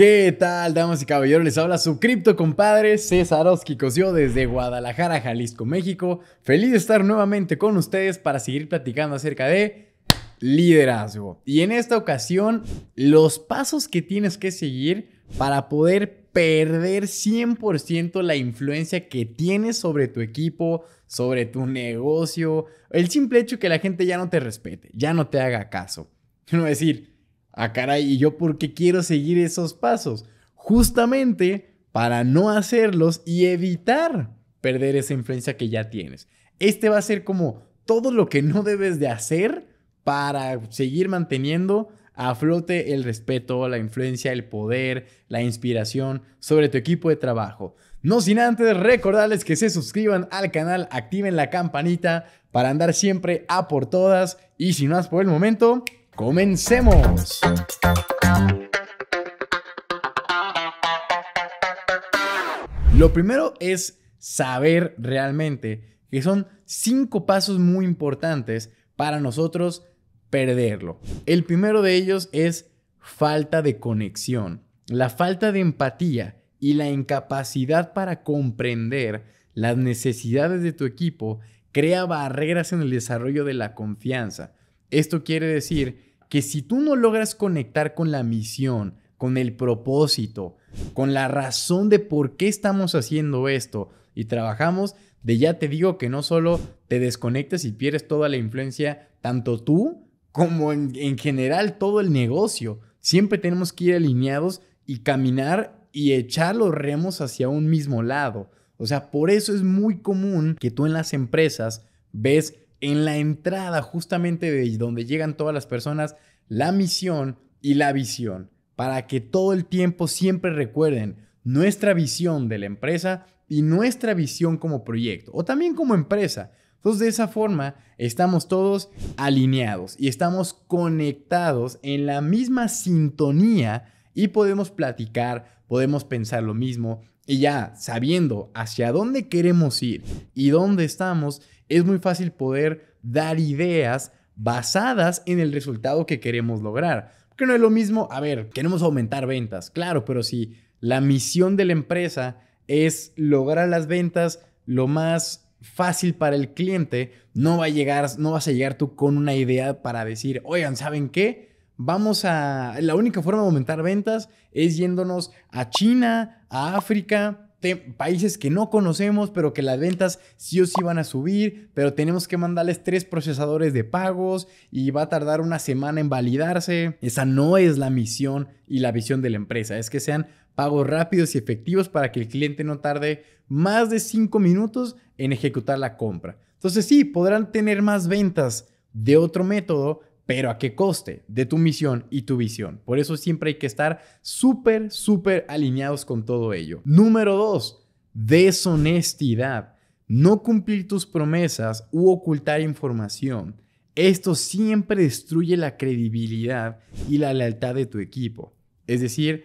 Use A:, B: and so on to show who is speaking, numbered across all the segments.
A: ¿Qué tal, damas y caballeros? Les habla su cripto compadre César yo desde Guadalajara, Jalisco, México. Feliz de estar nuevamente con ustedes para seguir platicando acerca de liderazgo. Y en esta ocasión, los pasos que tienes que seguir para poder perder 100% la influencia que tienes sobre tu equipo, sobre tu negocio, el simple hecho que la gente ya no te respete, ya no te haga caso. No decir, Ah, caray, ¿y yo por qué quiero seguir esos pasos? Justamente para no hacerlos y evitar perder esa influencia que ya tienes. Este va a ser como todo lo que no debes de hacer para seguir manteniendo a flote el respeto, la influencia, el poder, la inspiración sobre tu equipo de trabajo. No sin antes recordarles que se suscriban al canal, activen la campanita para andar siempre a por todas y si no es por el momento, ¡Comencemos! Lo primero es saber realmente que son cinco pasos muy importantes para nosotros perderlo. El primero de ellos es falta de conexión, la falta de empatía y la incapacidad para comprender las necesidades de tu equipo crea barreras en el desarrollo de la confianza. Esto quiere decir que si tú no logras conectar con la misión, con el propósito, con la razón de por qué estamos haciendo esto y trabajamos, de ya te digo que no solo te desconectas y pierdes toda la influencia, tanto tú como en, en general todo el negocio. Siempre tenemos que ir alineados y caminar y echar los remos hacia un mismo lado. O sea, por eso es muy común que tú en las empresas ves en la entrada justamente de donde llegan todas las personas, la misión y la visión, para que todo el tiempo siempre recuerden nuestra visión de la empresa y nuestra visión como proyecto o también como empresa. Entonces de esa forma estamos todos alineados y estamos conectados en la misma sintonía y podemos platicar, podemos pensar lo mismo y ya sabiendo hacia dónde queremos ir y dónde estamos, es muy fácil poder dar ideas basadas en el resultado que queremos lograr. que no es lo mismo, a ver, queremos aumentar ventas, claro, pero si la misión de la empresa es lograr las ventas lo más fácil para el cliente, no va a llegar, no vas a llegar tú con una idea para decir, "Oigan, ¿saben qué? vamos a... La única forma de aumentar ventas es yéndonos a China, a África, países que no conocemos, pero que las ventas sí o sí van a subir, pero tenemos que mandarles tres procesadores de pagos y va a tardar una semana en validarse. Esa no es la misión y la visión de la empresa, es que sean pagos rápidos y efectivos para que el cliente no tarde más de cinco minutos en ejecutar la compra. Entonces sí, podrán tener más ventas de otro método, pero a qué coste de tu misión y tu visión. Por eso siempre hay que estar súper, súper alineados con todo ello. Número dos, deshonestidad. No cumplir tus promesas u ocultar información. Esto siempre destruye la credibilidad y la lealtad de tu equipo. Es decir,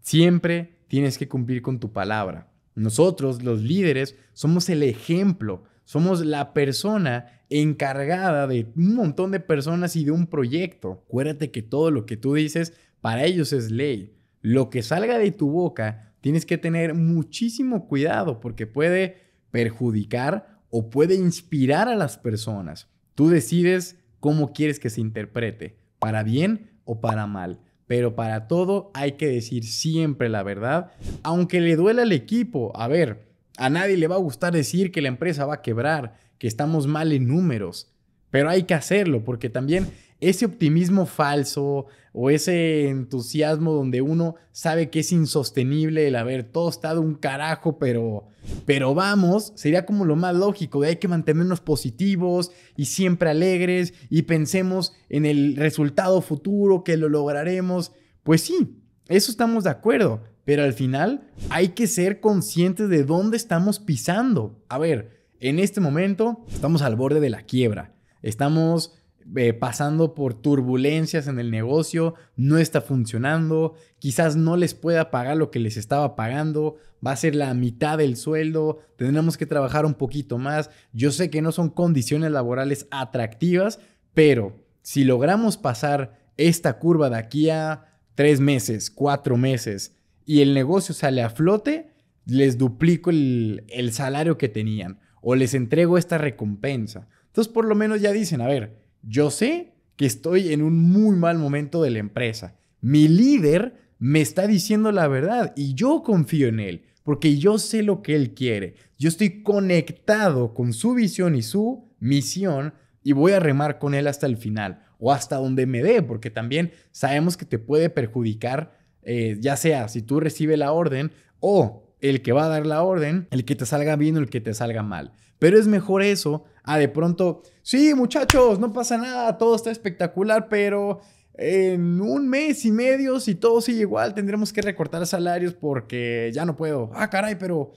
A: siempre tienes que cumplir con tu palabra. Nosotros, los líderes, somos el ejemplo somos la persona encargada de un montón de personas y de un proyecto. Acuérdate que todo lo que tú dices para ellos es ley. Lo que salga de tu boca tienes que tener muchísimo cuidado porque puede perjudicar o puede inspirar a las personas. Tú decides cómo quieres que se interprete, para bien o para mal. Pero para todo hay que decir siempre la verdad, aunque le duela al equipo. A ver, a nadie le va a gustar decir que la empresa va a quebrar, que estamos mal en números, pero hay que hacerlo porque también ese optimismo falso o ese entusiasmo donde uno sabe que es insostenible el haber todo estado un carajo, pero pero vamos, sería como lo más lógico, de hay que mantenernos positivos y siempre alegres y pensemos en el resultado futuro que lo lograremos. Pues sí, eso estamos de acuerdo, pero al final hay que ser conscientes de dónde estamos pisando. A ver, en este momento estamos al borde de la quiebra, estamos eh, pasando por turbulencias en el negocio, no está funcionando, quizás no les pueda pagar lo que les estaba pagando, va a ser la mitad del sueldo, tendremos que trabajar un poquito más. Yo sé que no son condiciones laborales atractivas, pero si logramos pasar esta curva de aquí a tres meses, cuatro meses, y el negocio sale a flote, les duplico el, salario que tenían o les entrego esta recompensa. Entonces por lo menos ya dicen, a ver, yo sé que estoy en un muy mal momento de la empresa. Mi líder me está diciendo la verdad y yo confío en él porque yo sé lo que él quiere. Yo estoy conectado con su visión y su misión y voy a remar con él hasta el final o hasta donde me dé, porque también sabemos que te puede perjudicar eh, ya sea si tú recibes la orden o el que va a dar la orden, el que te salga bien o el que te salga mal. Pero es mejor eso a de pronto, sí muchachos, no pasa nada, todo está espectacular, pero en un mes y medio, si todo sigue igual, tendremos que recortar salarios porque ya no puedo. Ah, caray, pero...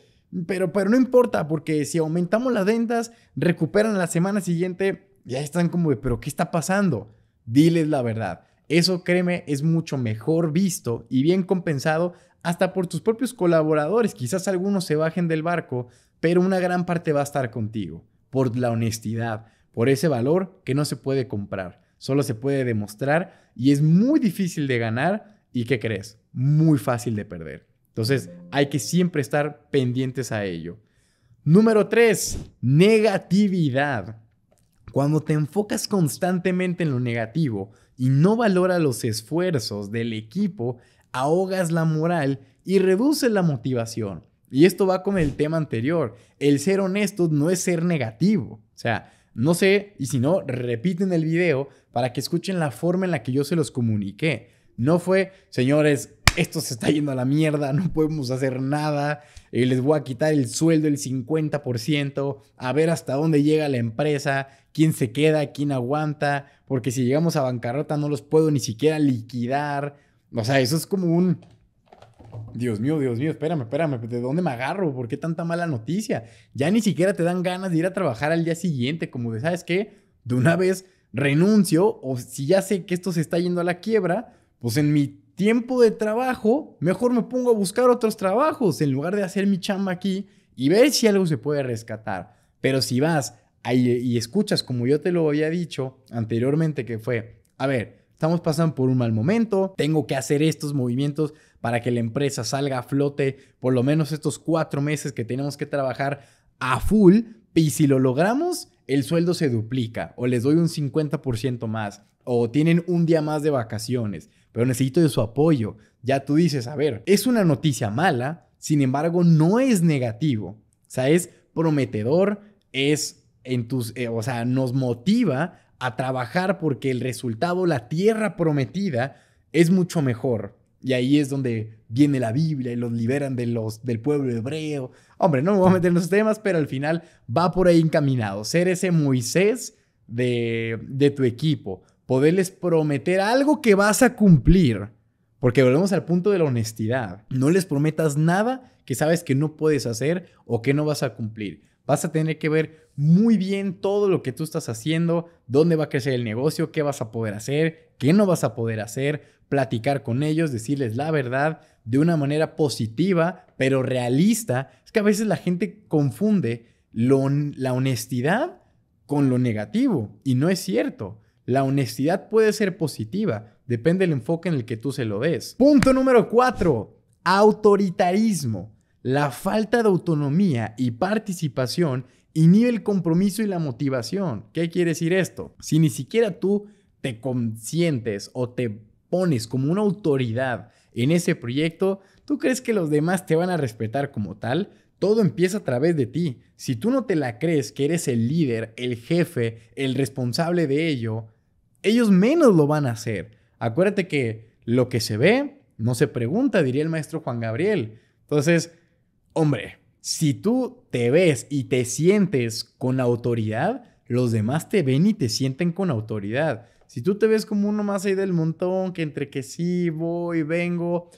A: Pero, pero no importa, porque si aumentamos las ventas, recuperan la semana siguiente, ya están como de, pero ¿qué está pasando? Diles la verdad. Eso, créeme, es mucho mejor visto y bien compensado hasta por tus propios colaboradores. Quizás algunos se bajen del barco, pero una gran parte va a estar contigo, por la honestidad, por ese valor que no se puede comprar, solo se puede demostrar y es muy difícil de ganar y ¿qué crees? Muy fácil de perder. Entonces hay que siempre estar pendientes a ello. Número 3, negatividad. Cuando te enfocas constantemente en lo negativo, y no valora los esfuerzos del equipo, ahogas la moral y reduces la motivación. Y esto va con el tema anterior. El ser honesto no es ser negativo. O sea, no sé, y si no, repiten el video para que escuchen la forma en la que yo se los comuniqué. No fue, señores, esto se está yendo a la mierda, no podemos hacer nada, eh, les voy a quitar el sueldo el 50%, a ver hasta dónde llega la empresa, quién se queda, quién aguanta, porque si llegamos a bancarrota no los puedo ni siquiera liquidar. O sea, eso es como un... Dios mío, Dios mío, espérame, espérame, ¿de dónde me agarro? ¿Por qué tanta mala noticia? Ya ni siquiera te dan ganas de ir a trabajar al día siguiente, como de, ¿sabes qué? De una vez renuncio o si ya sé que esto se está yendo a la quiebra, pues en mi tiempo de trabajo, mejor me pongo a buscar otros trabajos en lugar de hacer mi chamba aquí y ver si algo se puede rescatar. Pero si vas y escuchas, como yo te lo había dicho anteriormente, que fue, a ver, estamos pasando por un mal momento, tengo que hacer estos movimientos para que la empresa salga a flote por lo menos estos cuatro meses que tenemos que trabajar a full y si lo logramos, el sueldo se duplica o les doy un 50% más o tienen un día más de vacaciones pero necesito de su apoyo. Ya tú dices, a ver, es una noticia mala, sin embargo, no es negativo. O sea, es prometedor, es en tus, eh, o sea, nos motiva a trabajar porque el resultado, la tierra prometida, es mucho mejor. Y ahí es donde viene la Biblia y los liberan de los, del pueblo hebreo. Hombre, no me voy a meter en los temas, pero al final va por ahí encaminado. Ser ese Moisés de, de tu equipo poderles prometer algo que vas a cumplir. Porque volvemos al punto de la honestidad. No les prometas nada que sabes que no puedes hacer o que no vas a cumplir. Vas a tener que ver muy bien todo lo que tú estás haciendo, dónde va a crecer el negocio, qué vas a poder hacer, qué no vas a poder hacer, platicar con ellos, decirles la verdad de una manera positiva, pero realista. Es que a veces la gente confunde la honestidad con lo negativo y no es cierto. La honestidad puede ser positiva, depende del enfoque en el que tú se lo des. Punto número 4. Autoritarismo. La falta de autonomía y participación inhibe el compromiso y la motivación. ¿Qué quiere decir esto? Si ni siquiera tú te consientes o te pones como una autoridad en ese proyecto, ¿tú crees que los demás te van a respetar como tal? Todo empieza a través de ti. Si tú no te la crees que eres el líder, el jefe, el responsable de ello, ellos menos lo van a hacer. Acuérdate que lo que se ve no se pregunta, diría el maestro Juan Gabriel. Entonces, hombre, si tú te ves y te sientes con autoridad, los demás te ven y te sienten con autoridad. Si tú te ves como uno más ahí del montón, que entre que sí voy, vengo,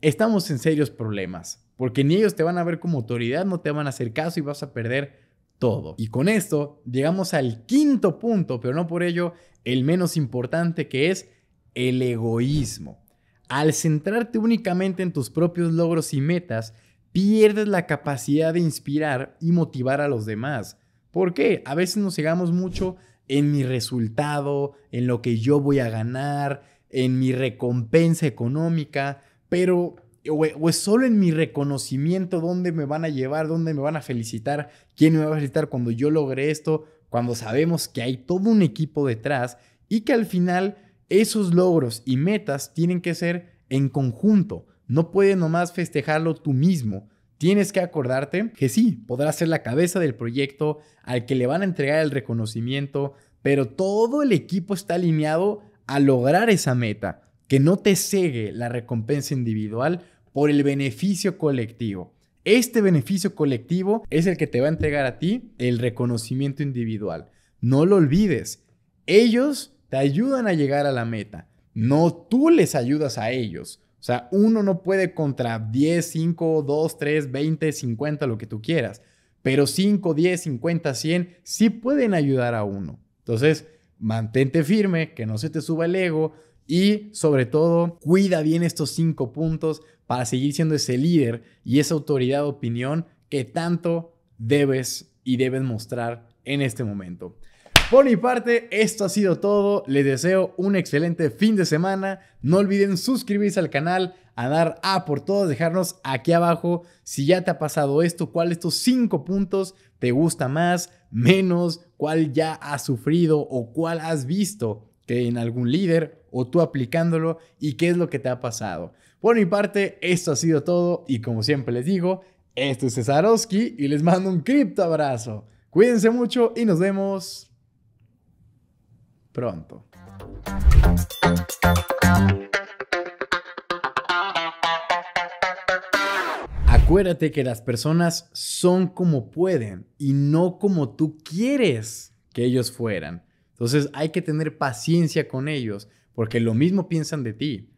A: estamos en serios problemas, porque ni ellos te van a ver como autoridad, no te van a hacer caso y vas a perder todo. Y con esto llegamos al quinto punto, pero no por ello el menos importante que es el egoísmo. Al centrarte únicamente en tus propios logros y metas, pierdes la capacidad de inspirar y motivar a los demás. ¿Por qué? A veces nos cegamos mucho en mi resultado, en lo que yo voy a ganar, en mi recompensa económica, pero o, es solo en mi reconocimiento dónde me van a llevar, dónde me van a felicitar, quién me va a felicitar cuando yo logre esto, cuando sabemos que hay todo un equipo detrás y que al final esos logros y metas tienen que ser en conjunto. No puedes nomás festejarlo tú mismo. Tienes que acordarte que sí, podrás ser la cabeza del proyecto al que le van a entregar el reconocimiento, pero todo el equipo está alineado a lograr esa meta, que no te cegue la recompensa individual por el beneficio colectivo. Este beneficio colectivo es el que te va a entregar a ti el reconocimiento individual. No lo olvides. Ellos te ayudan a llegar a la meta. No tú les ayudas a ellos. O sea, uno no puede contra 10, 5, 2, 3, 20, 50, lo que tú quieras. Pero 5, 10, 50, 100 sí pueden ayudar a uno. Entonces, mantente firme, que no se te suba el ego, y sobre todo, cuida bien estos cinco puntos para seguir siendo ese líder y esa autoridad de opinión que tanto debes y debes mostrar en este momento. Por mi parte, esto ha sido todo. Les deseo un excelente fin de semana. No olviden suscribirse al canal, a dar A por todos, dejarnos aquí abajo si ya te ha pasado esto, cuál de estos cinco puntos te gusta más, menos, cuál ya has sufrido o cuál has visto que en algún líder o tú aplicándolo y qué es lo que te ha pasado. Por mi parte, esto ha sido todo y como siempre les digo, esto es Cesarowski y les mando un cripto abrazo. Cuídense mucho y nos vemos pronto. Acuérdate que las personas son como pueden y no como tú quieres que ellos fueran. Entonces hay que tener paciencia con ellos porque lo mismo piensan de ti.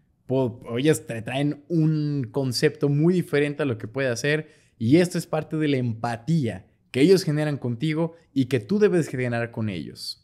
A: ellas te traen un concepto muy diferente a lo que puede hacer y esto es parte de la empatía que ellos generan contigo y que tú debes generar con ellos.